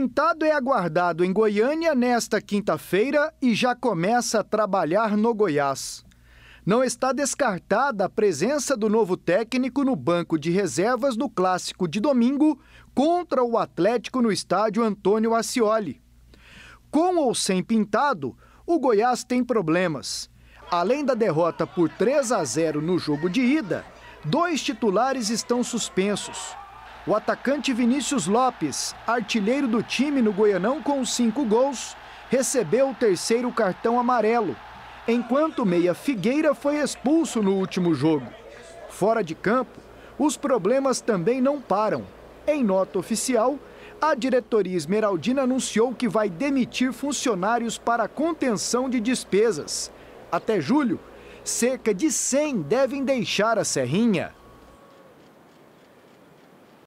pintado é aguardado em Goiânia nesta quinta-feira e já começa a trabalhar no Goiás. Não está descartada a presença do novo técnico no banco de reservas no clássico de domingo contra o Atlético no estádio Antônio Ascioli. Com ou sem pintado, o Goiás tem problemas. Além da derrota por 3 a 0 no jogo de ida, dois titulares estão suspensos. O atacante Vinícius Lopes, artilheiro do time no Goianão com cinco gols, recebeu o terceiro cartão amarelo, enquanto meia Figueira foi expulso no último jogo. Fora de campo, os problemas também não param. Em nota oficial, a diretoria esmeraldina anunciou que vai demitir funcionários para contenção de despesas. Até julho, cerca de 100 devem deixar a Serrinha.